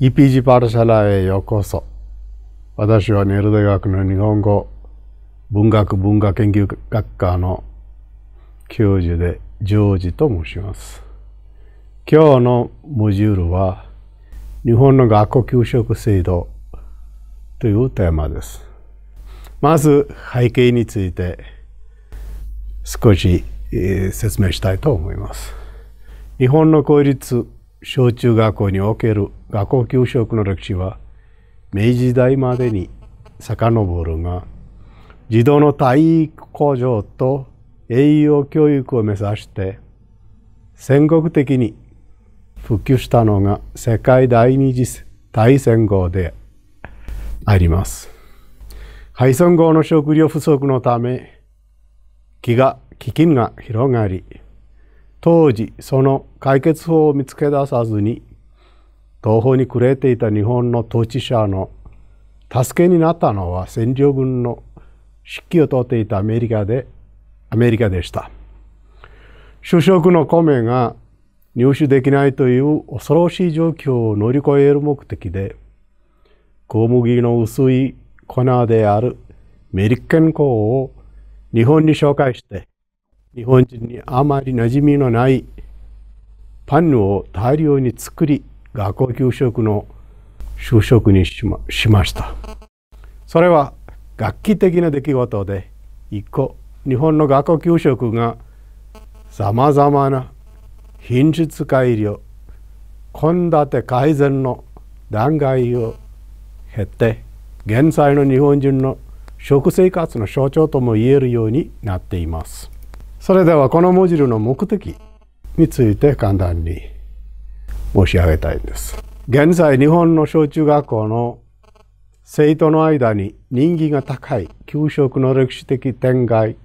EPG パルシャへようこそ。私はネル大学の日本語文学文化研究学科の教授でジョージと申します。今日のモジュールは日本の学校給食制度というテーマです。まず背景について少し説明したいと思います。日本の公立小中学校における学校給食の歴史は明治時代までに遡るが児童の体育向上と栄養教育を目指して戦国的に復旧したのが世界第二次大戦後であります。敗戦後の食料不足のため飢が飢饉が広がり当時その解決法を見つけ出さずに東方に暮れていた日本の統治者の助けになったのは占領軍の指揮を取っていたアメリカでアメリカでした主食の米が入手できないという恐ろしい状況を乗り越える目的で小麦の薄い粉であるメリケン粉を日本に紹介して日本人にあまり馴染みのないパンを大量に作り学校給食の就職にしましましたそれは楽器的な出来事で一個日本の学校給食がさまざまな品質改良献立改善の段階を経て現在の日本人の食生活の象徴とも言えるようになっています。それではこのモジュの目的について簡単に申し上げたいんです。現在日本の小中学校の生徒の間に人気が高い給食の歴史的展開、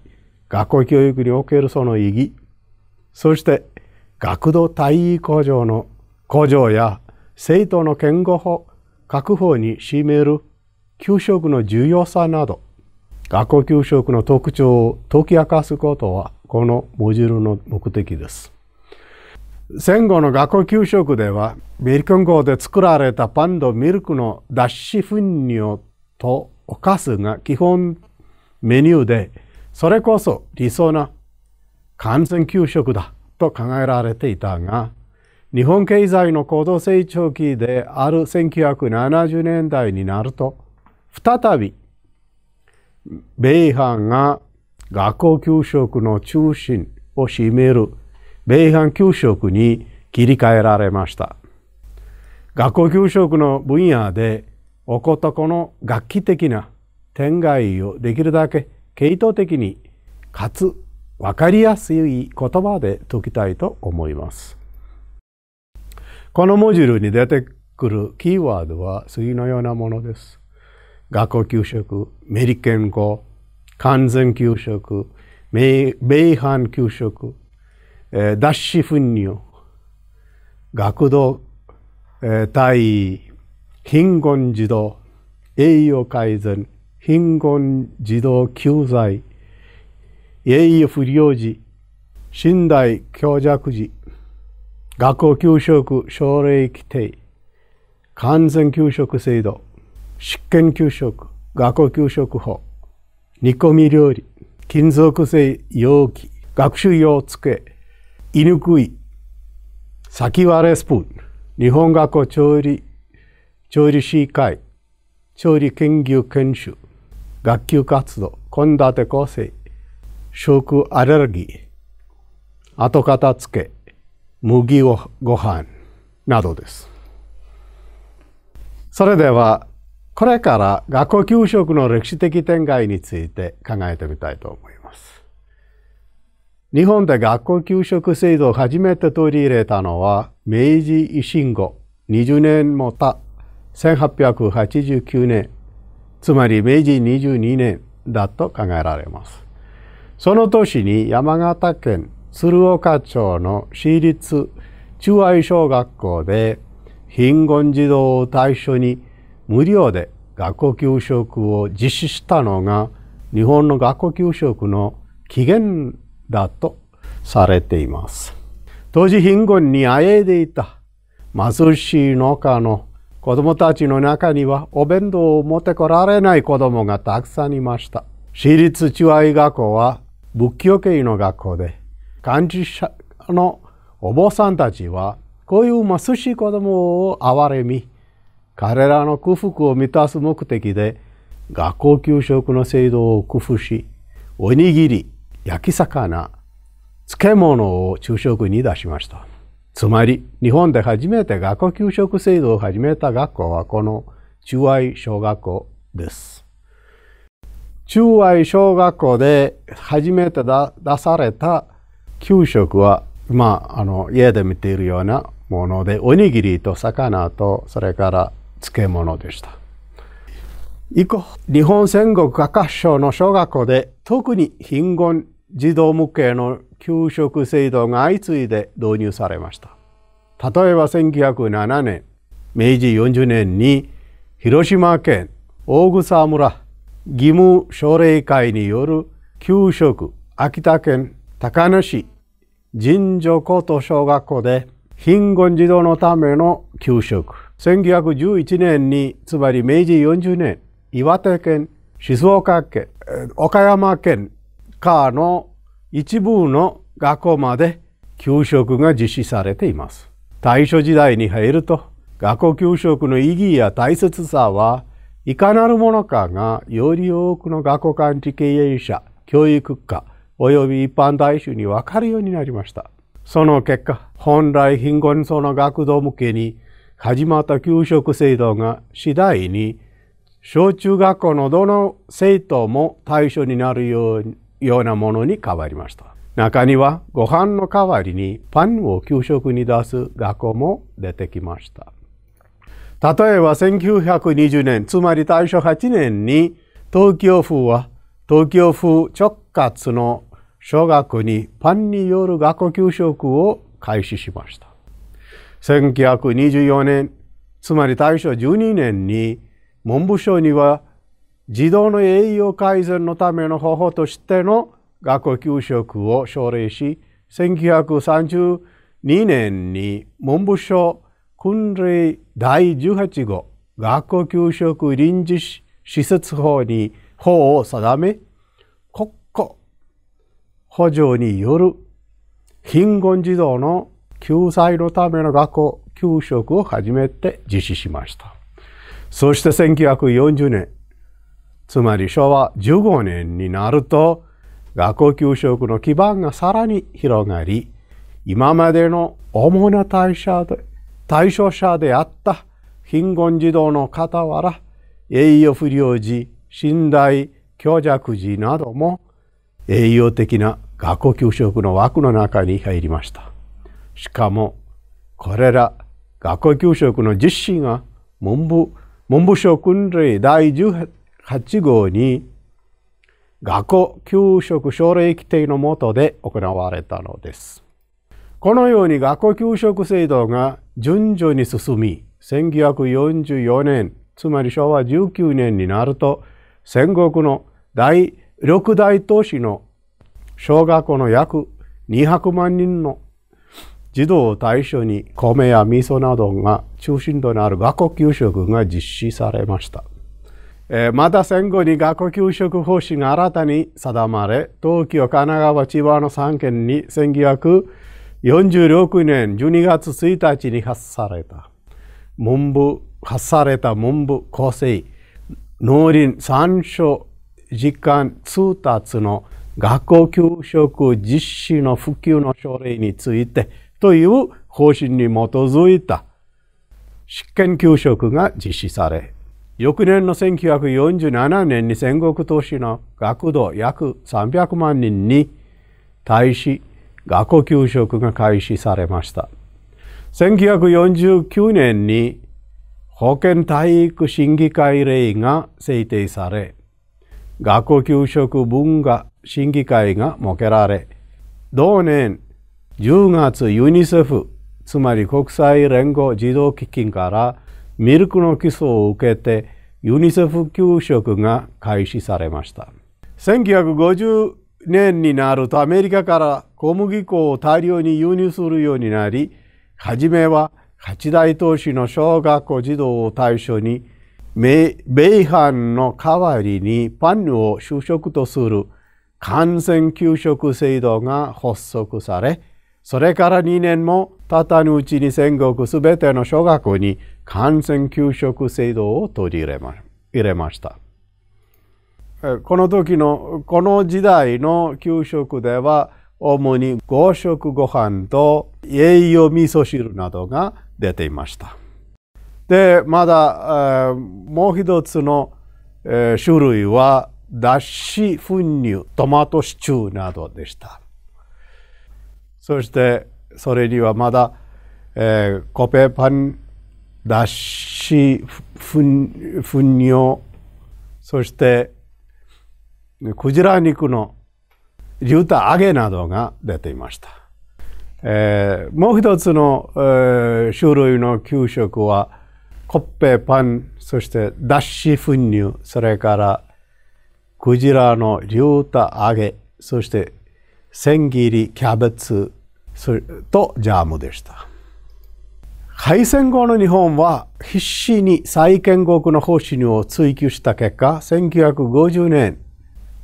学校教育におけるその意義、そして学童体位向上の向上や生徒の健康法確保に占める給食の重要さなど、学校給食の特徴を解き明かすことはこのモジュールの目的です。戦後の学校給食では、ミリコン号で作られたパンとミルクの脱脂粉乳とお菓子が基本メニューで、それこそ理想な完全給食だと考えられていたが、日本経済の高度成長期である1970年代になると、再び米飯が学校給食の中心を占める米飯給食に切り替えられました。学校給食の分野でおことこの楽器的な展開をできるだけ系統的にかつ分かりやすい言葉で解きたいと思います。このモジュールに出てくるキーワードは次のようなものです。学校給食、メリケン語、完全給食、米飯給食、えー、脱脂粉乳、学童、えー、対貧困児童、栄養改善、貧困児童救済、栄養不良児、寝台強弱児、学校給食奨励規定、完全給食制度、執権給食、学校給食法、煮込み料理、金属製容器、学習用机、犬食い、先割れスプーン、日本学校調理、調理師会、調理研究研修、学級活動、献立構成、食アレルギー、後片付け、麦をご飯などです。それではこれから学校給食の歴史的展開について考えてみたいと思います。日本で学校給食制度を初めて取り入れたのは明治維新後20年もた1889年つまり明治22年だと考えられますその年に山形県鶴岡町の私立中愛小学校で貧困児童を対象に無料で学校給食を実施したのが日本の学校給食の起源だとされています。当時貧困にあえいでいた貧しい農家の子供たちの中にはお弁当を持ってこられない子供がたくさんいました。私立中愛学校は仏教系の学校で、幹事者のお坊さんたちはこういう貧しい子供を憐れみ、彼らの空腹を満たす目的で学校給食の制度を工夫しおにぎり焼き魚漬物を昼食に出しましたつまり日本で初めて学校給食制度を始めた学校はこの中愛小学校です中愛小学校で初めて出された給食はまあ、あの家で見ているようなものでおにぎりと魚とそれから漬物でした。以降、日本戦国画家省の小学校で特に貧困児童向けの給食制度が相次いで導入されました。例えば1907年、明治40年に広島県大草村義務奨励会による給食秋田県高梨。市神女高等小学校で貧困児童のための給食1911年に、つまり明治40年、岩手県、静岡県、岡山県かの一部の学校まで給食が実施されています。大正時代に入ると、学校給食の意義や大切さはいかなるものかがより多くの学校管理経営者、教育家、及び一般大衆に分かるようになりました。その結果、本来貧困層の学童向けに始まった給食制度が次第に小中学校のどの生徒も対象になるようなものに変わりました。中にはご飯の代わりにパンを給食に出す学校も出てきました。例えば1920年、つまり大正8年に東京府は東京府直轄の小学にパンによる学校給食を開始しました。1924年つまり大正12年に文部省には児童の栄養改善のための方法としての学校給食を奨励し1932年に文部省訓令第18号学校給食臨時施設法に法を定め国庫補助による貧困児童の救済のための学校、給食を初めて実施しました。そして1940年、つまり昭和15年になると、学校給食の基盤がさらに広がり、今までの主な対象で対象者であった貧困児童の傍ら、栄養不良児、寝台、強弱児なども栄養的な学校給食の枠の中に入りました。しかもこれら学校給食の実施が文部文部省訓令第18号に学校給食奨励規定の下で行われたのです。このように学校給食制度が順序に進み、1944年、つまり昭和19年になると、戦国の第6大都市の小学校の約200万人の児童を対象に米や味噌などが中心となる学校給食が実施されました。また戦後に学校給食方針が新たに定まれ、東京、神奈川、千葉の3県に1946年12月1日に発された。文部、発された文部構成、農林三省時間通達の学校給食実施の普及の奨励についてという方針に基づいた執権給食が実施され、翌年の1947年に戦国都市の学童約300万人に対し学校給食が開始されました。1949年に保健体育審議会令が制定され、学校給食文化審議会が設けられ、同年10月ユニセフつまり国際連合児童基金からミルクの基礎を受けてユニセフ給食が開始されました1950年になるとアメリカから小麦粉を大量に輸入するようになり初めは八大都市の小学校児童を対象に米飯の代わりにパンを主食とする感染給食制度が発足されそれから2年もたたぬうちに戦国すべての小学校に感染給食制度を取り入れま入れました。この時のこの時代の給食では主に5食ご飯と栄養味噌汁などが出ていました。でまだ、もう一つの、種類は脱脂粉乳トマトシチューなどでした。そしてそれにはまだ、えー、コペパン脱脂糞尿そしてクジラ肉の牛タ揚げなどが出ていました、えー、もう一つの、えー、種類の給食はコッペパンそして脱脂粉乳それからクジラの牛タ揚げそして千切りキャベツとジャムでした。敗戦後の日本は必死に再建国の方針を追求した結果、1950年、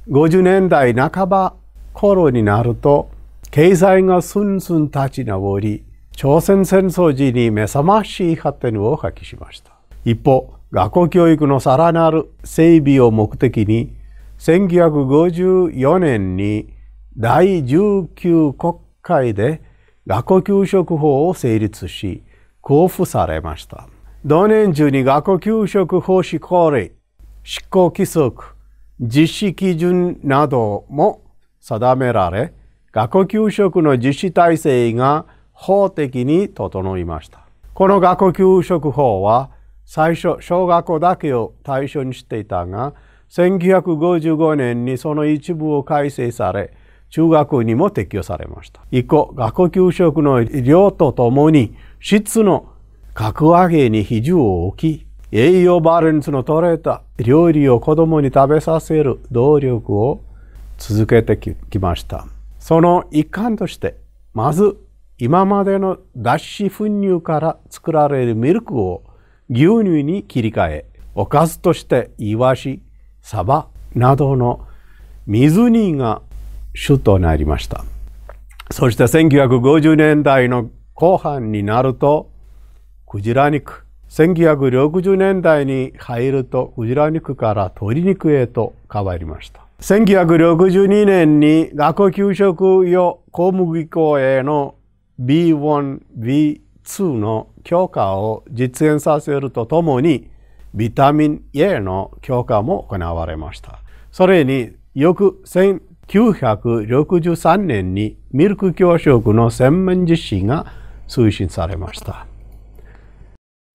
50年代半ば頃になると、経済がすんすん立ち上り、朝鮮戦争時に目覚ましい発展を発揮しました。一方、学校教育のさらなる整備を目的に、1954年に第19国会で学校給食法を成立し交付されました同年中に学校給食法施行令執行規則実施基準なども定められ学校給食の実施体制が法的に整いましたこの学校給食法は最初小学校だけを対象にしていたが1955年にその一部を改正され中学にも適用されました。以降、学校給食の量とともに質の格上げに比重を置き、栄養バランスの取れた料理を子供に食べさせる動力を続けてきました。その一環として、まず今までの脱脂粉乳から作られるミルクを牛乳に切り替え、おかずとしてイワシ、サバなどの水煮が都になりました。そして1950年代の後半になると、クジラ肉。1960年代に入ると、クジラ肉から鶏肉へと変わりました。1962年に学校給食用小麦粉への B1、B2 の強化を実現させるとともに、ビタミン A の強化も行われました。それによく1963年にミルク教食の専門実施が推進されました。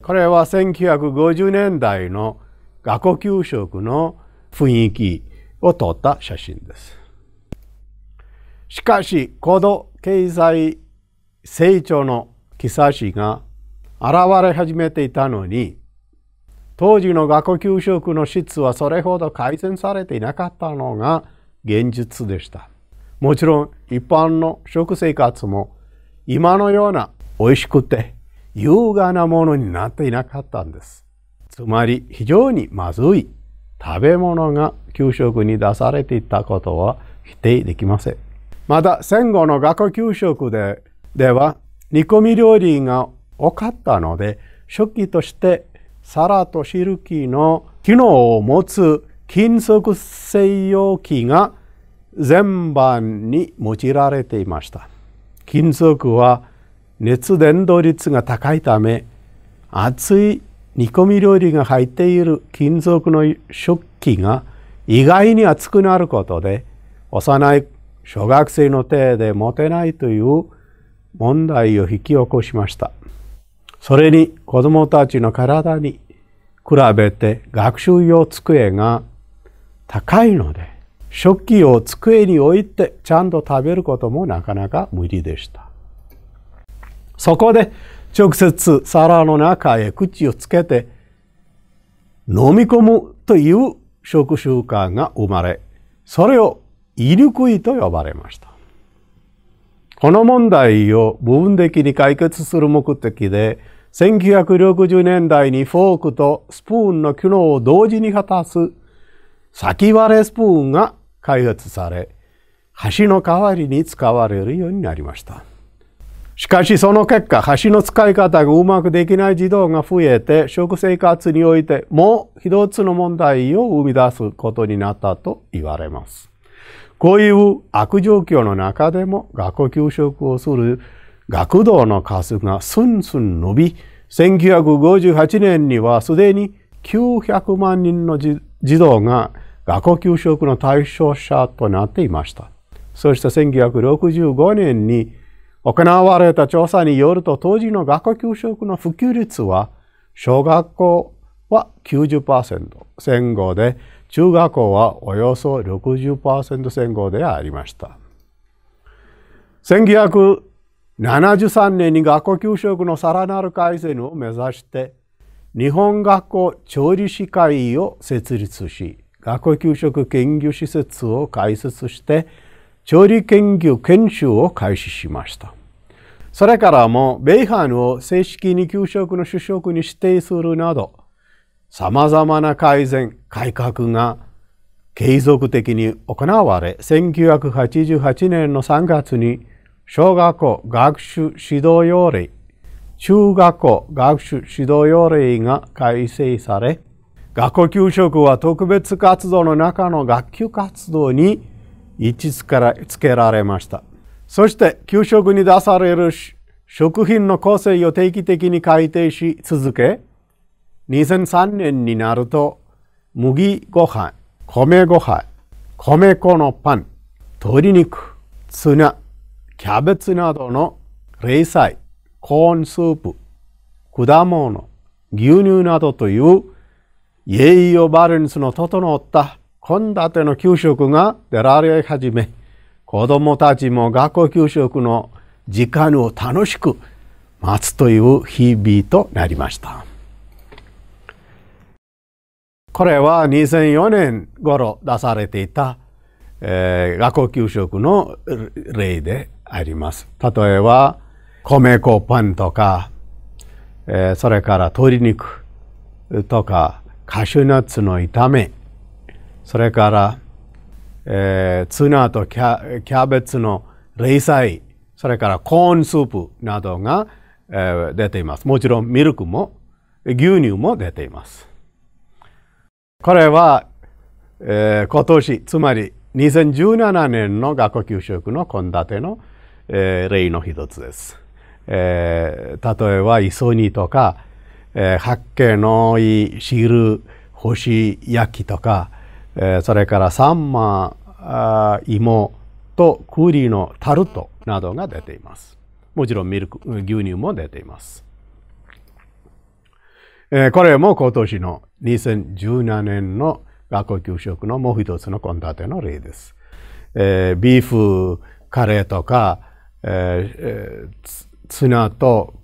これは1950年代の学校給食の雰囲気を撮った写真です。しかし、高度経済成長の兆しが現れ始めていたのに、当時の学校給食の質はそれほど改善されていなかったのが、現実でしたもちろん一般の食生活も今のような美味しくて優雅なものになっていなかったんですつまり非常にまずい食べ物が給食に出されていたことは否定できませんまた戦後の学校給食ででは煮込み料理が多かったので初期として皿とシルキーの機能を持つ金属製容器が全般に用いられていました。金属は熱伝導率が高いため熱い煮込み料理が入っている金属の食器が意外に熱くなることで幼い小学生の手で持てないという問題を引き起こしました。それに子供たちの体に比べて学習用机が高いので、食器を机に置いてちゃんと食べることもなかなか無理でした。そこで直接皿の中へ口をつけて飲み込むという食習慣が生まれ、それを胃ルくいと呼ばれました。この問題を部分的に解決する目的で、1960年代にフォークとスプーンの機能を同時に果たす先割れスプーンが開発され、橋の代わりに使われるようになりました。しかしその結果、橋の使い方がうまくできない児童が増えて、食生活においてもう一つの問題を生み出すことになったと言われます。こういう悪状況の中でも学校給食をする学童の数がすんすん伸び、1958年にはすでに900万人の児児童が学校給食の対象者となっていました。そして1965年に行われた調査によると当時の学校給食の普及率は小学校は90%戦後で中学校はおよそ60%戦後でありました。1973年に学校給食のさらなる改善を目指して日本学校調理師会を設立し学校給食研究施設を開設して調理研究研修を開始しましたそれからも米飯を正式に給食の主食に指定するなど様々な改善改革が継続的に行われ1988年の3月に小学校学習指導要領中学校学習指導要領が改正され、学校給食は特別活動の中の学級活動に位置つけられました。そして、給食に出される食品の構成を定期的に改定し続け、2003年になると、麦ご飯、米ご飯、米粉のパン、鶏肉、ツナ、キャベツなどの零細、コーンスープ、果物、牛乳などという栄養バランスの整った献立の給食が出られ始め、子供たちも学校給食の時間を楽しく待つという日々となりました。これは2004年頃出されていた、えー、学校給食の例であります。例えば、米粉パンとか、えー、それから鶏肉とかカシューナッツの炒めそれから、えー、ツナとキャキャベツの冷菜それからコーンスープなどが、えー、出ていますもちろんミルクも牛乳も出ていますこれは、えー、今年つまり2017年の学校給食の献立の、えー、例の一つです。えー、例えば磯煮とか、えー、八景のい汁干し焼きとか、えー、それからサンマあ芋と栗のタルトなどが出ていますもちろんミルク牛乳も出ています、えー、これも今年の2017年の学校給食のもう一つの献立の例です、えー、ビーフカレーとか、えー、ツナと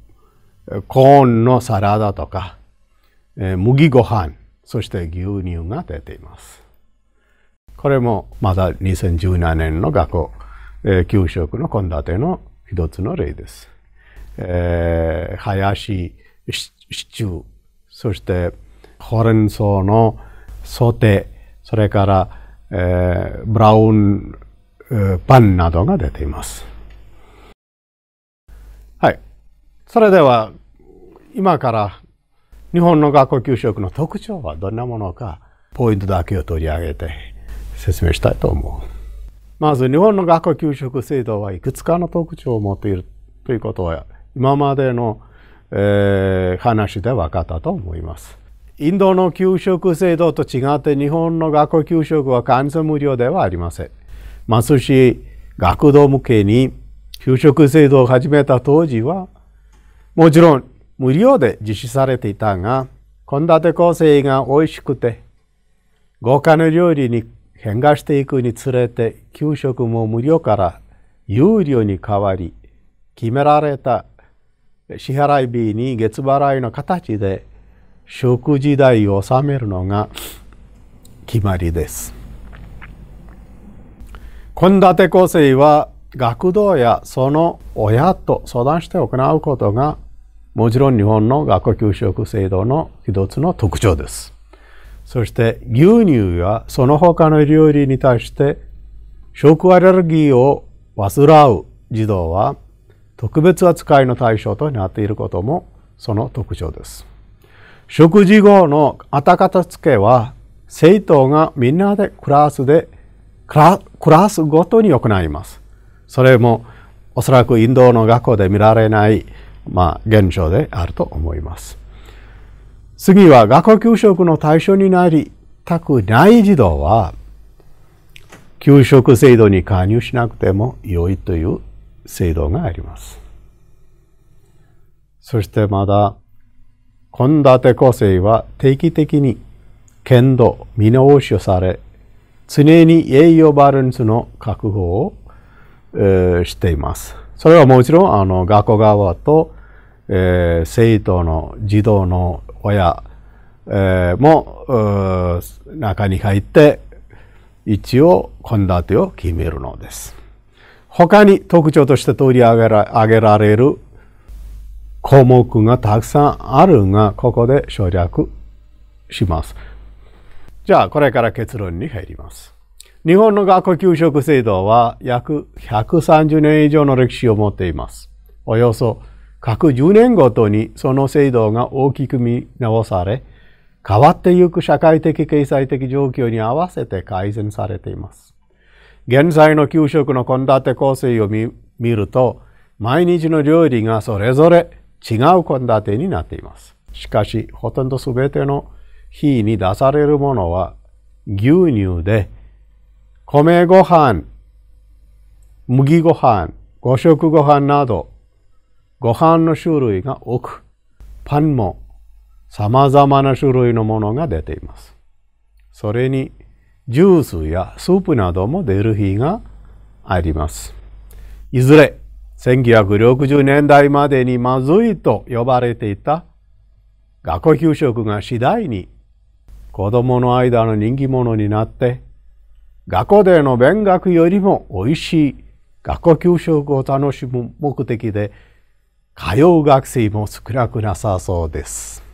コーンのサラダとか、えー、麦ご飯そして牛乳が出ています。これもまだ2017年の学校、えー、給食の献立の一つの例です。えー、林シチュー、そしてほうれん草のソテー、それから、えー、ブラウン、パンなどが出ています。それでは、今から日本の学校給食の特徴はどんなものか、ポイントだけを取り上げて説明したいと思う。まず日本の学校給食制度はいくつかの特徴を持っているということは今までの、えー、話で分かったと思います。インドの給食制度と違って日本の学校給食は完全無料ではありません。ますし学童向けに給食制度を始めた当時はもちろん無料で実施されていたが、献立構成が美味しくて、豪華な料理に変化していくにつれて、給食も無料から有料に変わり、決められた支払い日に月払いの形で食事代を納めるのが決まりです。献立構成は学童やその親と相談して行うことがもちろん日本の学校給食制度の一つの特徴です。そして牛乳やその他の料理に対して食アレルギーを患う児童は特別扱いの対象となっていることもその特徴です。食事後のあたかたつけは生徒がみんなでクラスでクラスごとに行います。それもおそらくインドの学校で見られないまあ、現象であると思います。次は学校給食の対象になりたくない児童は、給食制度に加入しなくても良いという制度があります。そしてまだ、献立構成は定期的に剣道、見直しをされ、常に栄養バランスの確保を、えー、しています。それはもちろんあの学校側とえー、生徒の児童の親、えー、も中に入って一応献立を決めるのです。他に特徴として取り上げられる項目がたくさんあるが、ここで省略します。じゃあ、これから結論に入ります。日本の学校給食制度は約130年以上の歴史を持っています。およそ各10年ごとにその制度が大きく見直され、変わってゆく社会的経済的状況に合わせて改善されています。現在の給食の献立構成を見ると、毎日の料理がそれぞれ違う献立になっています。しかし、ほとんど全ての日に出されるものは牛乳で、米ご飯、麦ご飯、五食ご飯など、ご飯の種類が多く、パンも様々な種類のものが出ています。それに、ジュースやスープなども出る日があります。いずれ、1960年代までにまずいと呼ばれていた学校給食が次第に子供の間の人気者になって、学校での勉学よりも美味しい学校給食を楽しむ目的で通う学生も少なくなさそうです。